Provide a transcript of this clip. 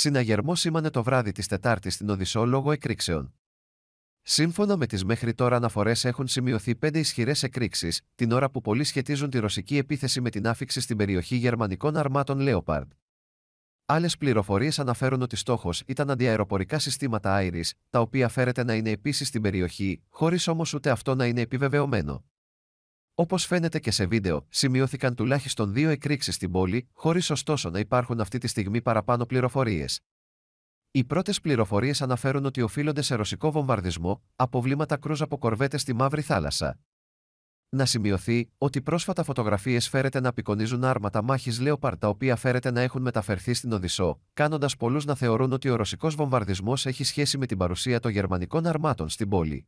συναγερμό σήμανε το βράδυ της Τετάρτης στην Οδυσσό λόγω εκρήξεων. Σύμφωνα με τις μέχρι τώρα αναφορές, έχουν σημειωθεί πέντε ισχυρές εκρήξεις, την ώρα που πολλοί σχετίζουν τη ρωσική επίθεση με την άφηξη στην περιοχή γερμανικών αρμάτων Λέοπαρντ. Άλλες πληροφορίες αναφέρουν ότι στόχος ήταν αντιαεροπορικά συστήματα Άιρη, τα οποία φέρεται να είναι επίσης στην περιοχή, χωρίς όμως ούτε αυτό να είναι επιβεβαιωμένο. Όπως φαίνεται και σε βίντεο, σημειώθηκαν τουλάχιστον δύο εκρήξεις στην πόλη, χωρίς ωστόσο να υπάρχουν αυτή τη στιγμή παραπάνω πληροφορίες. Οι πρώτες πληροφορίες αναφέρουν ότι οφείλονται σε ρωσικό βομβαρδισμό από βλήματα κρούζ από κορβέτες στη Μαύρη Θάλασσα. Να σημειωθεί ότι πρόσφατα φωτογραφίες φέρεται να απεικονίζουν άρματα μάχης Λέοπαρ τα οποία φέρεται να έχουν μεταφερθεί στην Οδυσσό, κάνοντας πολλούς να θεωρούν ότι ο ρωσικός βομβαρδισμός έχει σχέση με την παρουσία των γερμανικών αρμάτων στην πόλη.